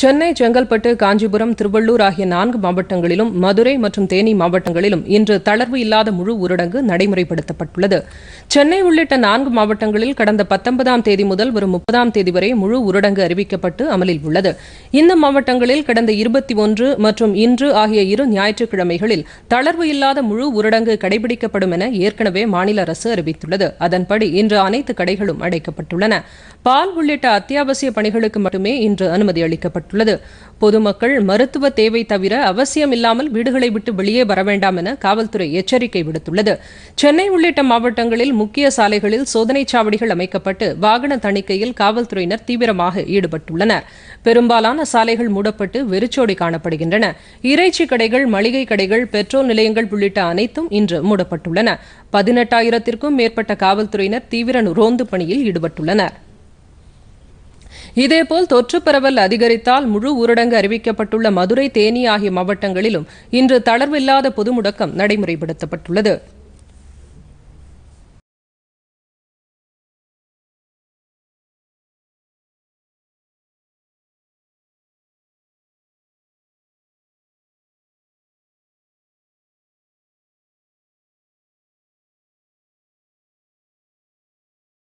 சென்னை செங்கல்பட்டு காஞ்சிபுரம் திருவள்ளூர் ஆகிய நான்கு மாவட்டங்களிலும் மதுரை மற்றும் தேனி மாவட்டங்களிலும் இன்று தளர்வு இல்லாத முழு ஊரடங்கு நடைமுறைப்படுத்தப்பட்டுள்ளது சென்னை உள்ளிட்ட நான்கு மாவட்டங்களில் கடந்த பத்தொன்பதாம் தேதி முதல் வரும் முப்பதாம் தேதி வரை முழு ஊரடங்கு அறிவிக்கப்பட்டு அமலில் உள்ளது இந்த மாவட்டங்களில் கடந்த இருபத்தி ஒன்று மற்றும் இன்று ஆகிய இரு ஞாயிற்றுக்கிழமைகளில் தளர்வு இல்லாத முழு ஊரடங்கு கடைபிடிக்கப்படும் என ஏற்கனவே மாநில அரசு அறிவித்துள்ளது அதன்படி இன்று அனைத்து கடைகளும் அடைக்கப்பட்டுள்ளன பால் உள்ளிட்ட அத்தியாவசிய பணிகளுக்கு மட்டுமே இன்று அனுமதி அளிக்கப்பட்டது அறிவிக்கப்பட்டுள்ளது பொதுமக்கள் மருத்துவ தேவை தவிர இல்லாமல் வீடுகளை விட்டு வெளியே வர வேண்டாம் என காவல்துறை எச்சரிக்கை விடுத்துள்ளது சென்னை உள்ளிட்ட மாவட்டங்களில் முக்கிய சாலைகளில் சோதனைச் சாவடிகள் அமைக்கப்பட்டு வாகன தணிக்கையில் காவல்துறையினர் தீவிரமாக ஈடுபட்டுள்ளனர் பெரும்பாலான சாலைகள் மூடப்பட்டு வெறிச்சோடி காணப்படுகின்றன இறைச்சி கடைகள் மளிகை கடைகள் பெட்ரோல் நிலையங்கள் உள்ளிட்ட அனைத்தும் இன்று மூடப்பட்டுள்ளன பதினெட்டாயிரத்திற்கும் மேற்பட்ட காவல்துறையினர் தீவிர ரோந்து பணியில் ஈடுபட்டுள்ளனா் இதேபோல் தொற்று பரவல் அதிகரித்தால் முழு ஊரடங்கு அறிவிக்கப்பட்டுள்ள மதுரை தேனி ஆகிய மாவட்டங்களிலும் இன்று தளர்வில்லாத பொது முடக்கம் நடைமுறைப்படுத்தப்பட்டுள்ளது